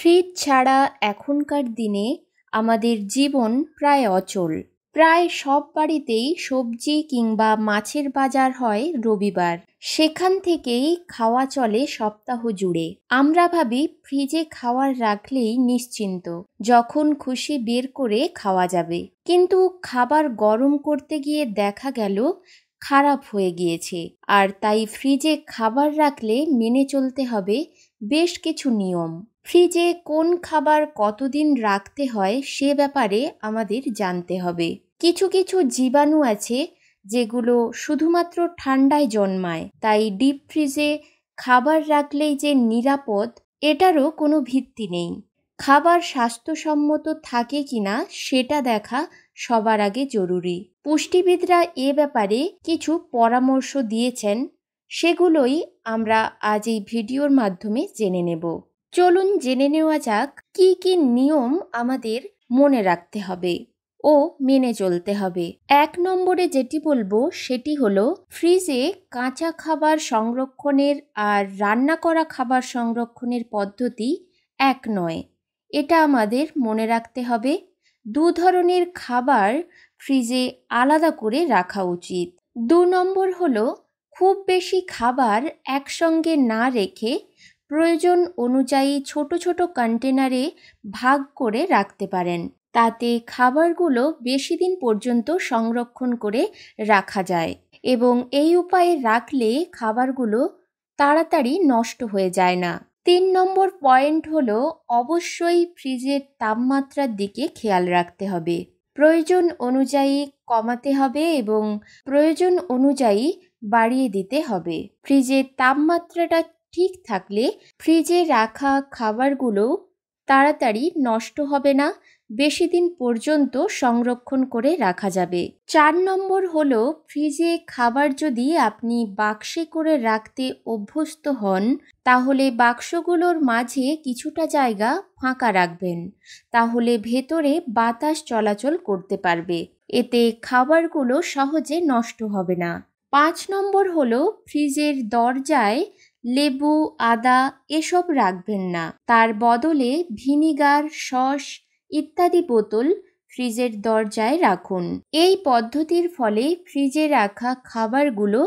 fridge ছাড়া এখনকার দিনে আমাদের জীবন প্রায় অচল প্রায় সব বাড়িতেই সবজি কিংবা মাছের বাজার হয় রবিবার সেখান থেকেই খাওয়া চলে সপ্তাহ জুড়ে আমরা ভাবি ফ্রিজে খাওয়ার রাখলেই নিশ্চিন্ত যখন খুশি বের করে খাওয়া যাবে কিন্তু খাবার গরম করতে গিয়ে দেখা গেল খারাপ হয়ে গিয়েছে আর তাই ফ্রিজে খাবার রাখলে মেনে চলতে হবে বেশ কিছু নিয়ম ফ্রিজে কোন খাবার কতদিন রাখতে হয় সে ব্যাপারে আমাদের জানতে হবে কিছু কিছু জীবাণু আছে যেগুলো শুধুমাত্র ঠান্ডায় জন্মায় তাই ডিপ ফ্রিজে খাবার রাখলেই যে নিরাপদ এটারও কোনো ভিত্তি নেই খাবার স্বাস্থ্যসম্মত থাকে কিনা সেটা দেখা সবার আগে জরুরি পুষ্টিবিদরা এ ব্যাপারে কিছু পরামর্শ দিয়েছেন সেগুলোই আমরা আজ এই ভিডিওর মাধ্যমে জেনে নেব চলুন জেনে নেওয়া যাক কি কি নিয়ম আমাদের মনে রাখতে হবে ও মেনে চলতে হবে এক নম্বরে যেটি বলবো সেটি হলো ফ্রিজে কাঁচা খাবার সংরক্ষণের আর রান্না করা খাবার সংরক্ষণের পদ্ধতি এক নয় এটা আমাদের মনে রাখতে হবে দু ধরনের খাবার ফ্রিজে আলাদা করে রাখা উচিত দু নম্বর হল খুব বেশি খাবার একসঙ্গে না রেখে প্রয়োজন অনুযায়ী ছোট ছোট কন্টেনারে ভাগ করে রাখতে পারেন তাতে খাবারগুলো বেশি দিন পর্যন্ত সংরক্ষণ করে রাখা যায় এবং এই উপায়ে রাখলে খাবারগুলো তাড়াতাড়ি নষ্ট হয়ে যায় না তিন নম্বর পয়েন্ট হলো অবশ্যই ফ্রিজের তাপমাত্রার দিকে খেয়াল রাখতে হবে প্রয়োজন অনুযায়ী কমাতে হবে এবং প্রয়োজন অনুযায়ী বাড়িয়ে দিতে হবে ফ্রিজের তাপমাত্রাটা ঠিক থাকলে ফ্রিজে রাখা খাবারগুলো তাড়াতাড়ি নষ্ট হবে না বেশি দিন পর্যন্ত সংরক্ষণ করে রাখা যাবে চার নম্বর হল ফ্রিজে খাবার যদি আপনি বাক্সে করে রাখতে অভ্যস্ত হন তাহলে বাক্সগুলোর মাঝে কিছুটা জায়গা ফাঁকা রাখবেন তাহলে ভেতরে বাতাস চলাচল করতে পারবে এতে খাবারগুলো সহজে নষ্ট হবে না পাঁচ নম্বর হলো ফ্রিজের দরজায় লেবু আদা এসব রাখবেন না তার বদলে ভিনিগার সস ইত্যাদি বোতল ফ্রিজের দরজায় রাখুন এই পদ্ধতির ফলে ফ্রিজে রাখা খাবারগুলো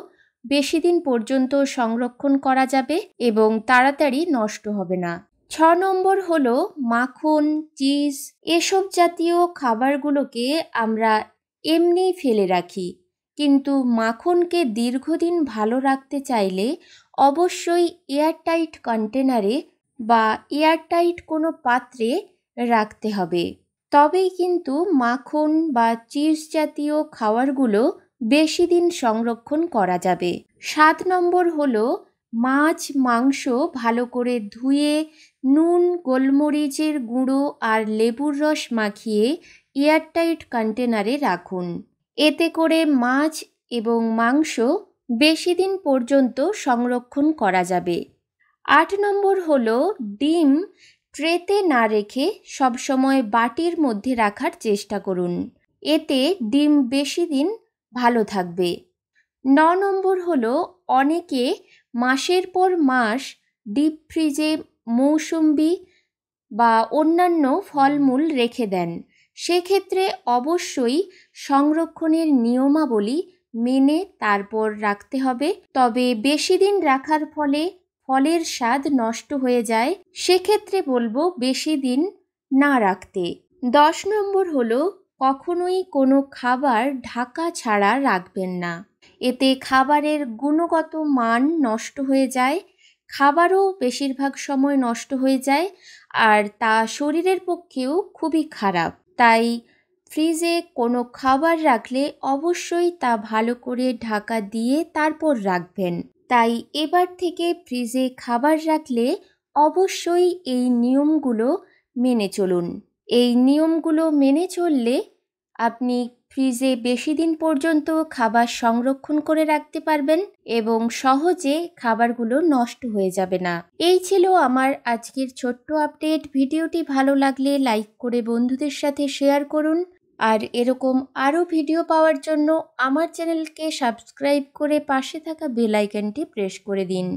বেশি দিন পর্যন্ত সংরক্ষণ করা যাবে এবং তাড়াতাড়ি নষ্ট হবে না ছ নম্বর হল মাখন চিজ এসব জাতীয় খাবারগুলোকে আমরা এমনি ফেলে রাখি কিন্তু মাখনকে দীর্ঘদিন ভালো রাখতে চাইলে অবশ্যই এয়ারটাইট কন্টেনারে বা এয়ারটাইট কোনো পাত্রে রাখতে হবে তবেই কিন্তু মাখন বা চিজ জাতীয় খাবারগুলো বেশি দিন সংরক্ষণ করা যাবে সাত নম্বর হল মাছ মাংস ভালো করে ধুয়ে নুন গোলমরিচের গুঁড়ো আর লেবুর রস মাখিয়ে এয়ারটাইট কন্টেনারে রাখুন এতে করে মাছ এবং মাংস বেশি দিন পর্যন্ত সংরক্ষণ করা যাবে আট নম্বর হল ডিম ট্রেতে না রেখে সবসময় বাটির মধ্যে রাখার চেষ্টা করুন এতে ডিম বেশি দিন ভালো থাকবে ন নম্বর হলো অনেকে মাসের পর মাস ডিপ ফ্রিজে মৌসুম্বি বা অন্যান্য ফলমূল রেখে দেন সেক্ষেত্রে অবশ্যই সংরক্ষণের নিয়মাবলী মেনে তারপর রাখতে হবে তবে বেশি দিন রাখার ফলে ফলের স্বাদ নষ্ট হয়ে যায় সেক্ষেত্রে বলবো বেশি দিন না রাখতে দশ নম্বর হলো কখনোই কোনো খাবার ঢাকা ছাড়া রাখবেন না এতে খাবারের গুণগত মান নষ্ট হয়ে যায় খাবারও বেশিরভাগ সময় নষ্ট হয়ে যায় আর তা শরীরের পক্ষেও খুবই খারাপ তাই ফ্রিজে কোনো খাবার রাখলে অবশ্যই তা ভালো করে ঢাকা দিয়ে তারপর রাখবেন তাই এবার থেকে ফ্রিজে খাবার রাখলে অবশ্যই এই নিয়মগুলো মেনে চলুন এই নিয়মগুলো মেনে চললে আপনি ফ্রিজে বেশি দিন পর্যন্ত খাবার সংরক্ষণ করে রাখতে পারবেন এবং সহজে খাবারগুলো নষ্ট হয়ে যাবে না এই ছিল আমার আজকের ছোট্ট আপডেট ভিডিওটি ভালো লাগলে লাইক করে বন্ধুদের সাথে শেয়ার করুন আর এরকম আরও ভিডিও পাওয়ার জন্য আমার চ্যানেলকে সাবস্ক্রাইব করে পাশে থাকা বেল আইকনটি প্রেস করে দিন